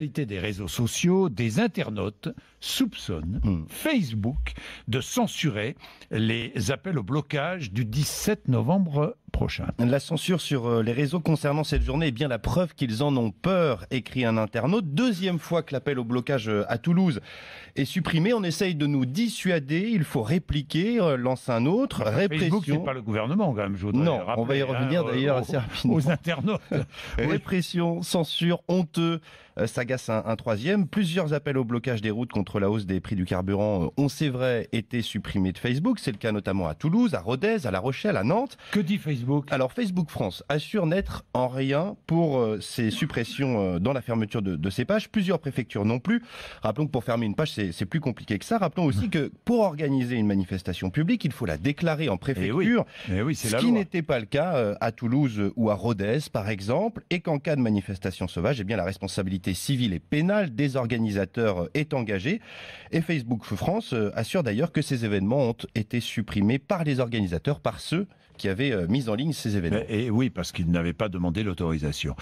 des réseaux sociaux, des internautes soupçonnent hmm. Facebook de censurer les appels au blocage du 17 novembre prochain. La censure sur euh, les réseaux concernant cette journée est bien la preuve qu'ils en ont peur, écrit un internaute. Deuxième fois que l'appel au blocage euh, à Toulouse est supprimé, on essaye de nous dissuader, il faut répliquer, euh, lance un autre. Répression. Facebook, pas le gouvernement quand même, je voudrais Non, on va y revenir hein, d'ailleurs assez rapidement. Aux internautes. Répression, censure, honteux, s'agace un, un troisième. Plusieurs appels au blocage des routes contre la hausse des prix du carburant ont, c'est vrai, été supprimés de Facebook. C'est le cas notamment à Toulouse, à Rodez, à La Rochelle, à Nantes. Que dit Facebook alors Facebook France assure n'être en rien pour euh, ces suppressions euh, dans la fermeture de, ces pages. Plusieurs préfectures non plus. Rappelons que pour fermer une page, c'est plus compliqué que ça. Rappelons aussi que pour organiser une manifestation publique, il faut la déclarer en eh préfecture, eh ce qui n'était pas le cas euh, à Toulouse ou à Rodez, par exemple, et qu'en cas de manifestation sauvage, eh bien la responsabilité civile et pénale des organisateurs est engagée. Et Facebook France assure d'ailleurs que ces événements ont été supprimés par les organisateurs, par ceux qui avaient mis en ces événements. Et oui, parce qu'il n'avait pas demandé l'autorisation.